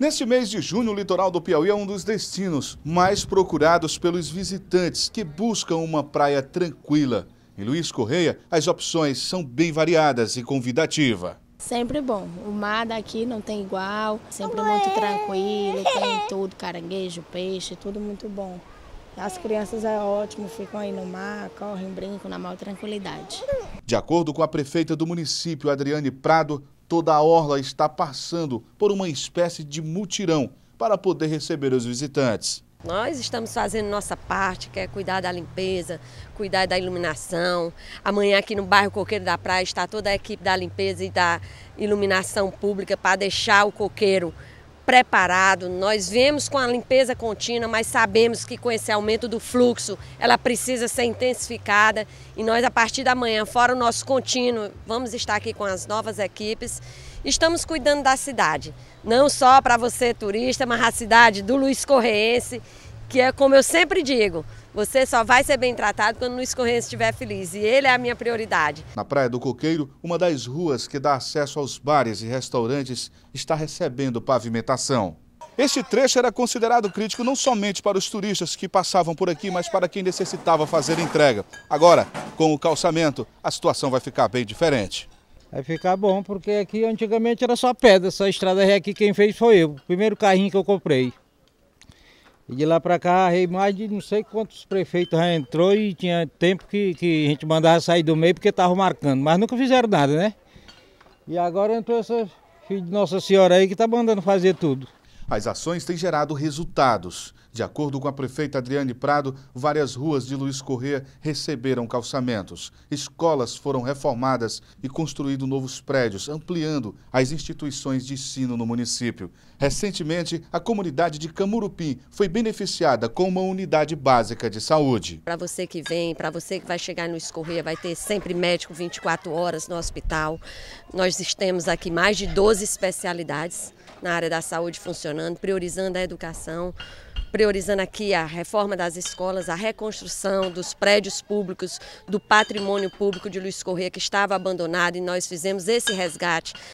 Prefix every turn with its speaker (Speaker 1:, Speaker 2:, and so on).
Speaker 1: Neste mês de junho, o litoral do Piauí é um dos destinos mais procurados pelos visitantes que buscam uma praia tranquila. Em Luiz Correia, as opções são bem variadas e convidativa.
Speaker 2: Sempre bom. O mar daqui não tem igual, sempre muito tranquilo, tem tudo, caranguejo, peixe, tudo muito bom. As crianças é ótimo, ficam aí no mar, correm, brincam na maior tranquilidade.
Speaker 1: De acordo com a prefeita do município, Adriane Prado, toda a orla está passando por uma espécie de mutirão para poder receber os visitantes.
Speaker 3: Nós estamos fazendo nossa parte, que é cuidar da limpeza, cuidar da iluminação. Amanhã aqui no bairro Coqueiro da Praia está toda a equipe da limpeza e da iluminação pública para deixar o coqueiro preparado. Nós vemos com a limpeza contínua, mas sabemos que com esse aumento do fluxo, ela precisa ser intensificada. E nós, a partir da manhã, fora o nosso contínuo, vamos estar aqui com as novas equipes. Estamos cuidando da cidade, não só para você turista, mas a cidade do Luiz Correense que é como eu sempre digo, você só vai ser bem tratado quando Luiz Correia estiver feliz, e ele é a minha prioridade.
Speaker 1: Na Praia do Coqueiro, uma das ruas que dá acesso aos bares e restaurantes, está recebendo pavimentação. Este trecho era considerado crítico não somente para os turistas que passavam por aqui, mas para quem necessitava fazer entrega. Agora, com o calçamento, a situação vai ficar bem
Speaker 4: diferente. Vai ficar bom, porque aqui antigamente era só pedra, essa estrada aqui quem fez foi eu, o primeiro carrinho que eu comprei. E de lá para cá, mais de não sei quantos prefeitos já entrou e tinha tempo que, que a gente mandava sair do meio porque estavam marcando, mas nunca fizeram nada, né? E agora entrou essa filha de Nossa Senhora aí que está mandando fazer
Speaker 1: tudo. As ações têm gerado resultados. De acordo com a prefeita Adriane Prado, várias ruas de Luiz Corrêa receberam calçamentos. Escolas foram reformadas e construídos novos prédios, ampliando as instituições de ensino no município. Recentemente, a comunidade de Camurupim foi beneficiada com uma unidade básica de saúde.
Speaker 3: Para você que vem, para você que vai chegar no Escorreia, vai ter sempre médico 24 horas no hospital. Nós temos aqui mais de 12 especialidades na área da saúde funcionando funcionando, priorizando a educação, priorizando aqui a reforma das escolas, a reconstrução dos prédios públicos, do patrimônio público de Luiz Correia, que estava abandonado, e nós fizemos esse resgate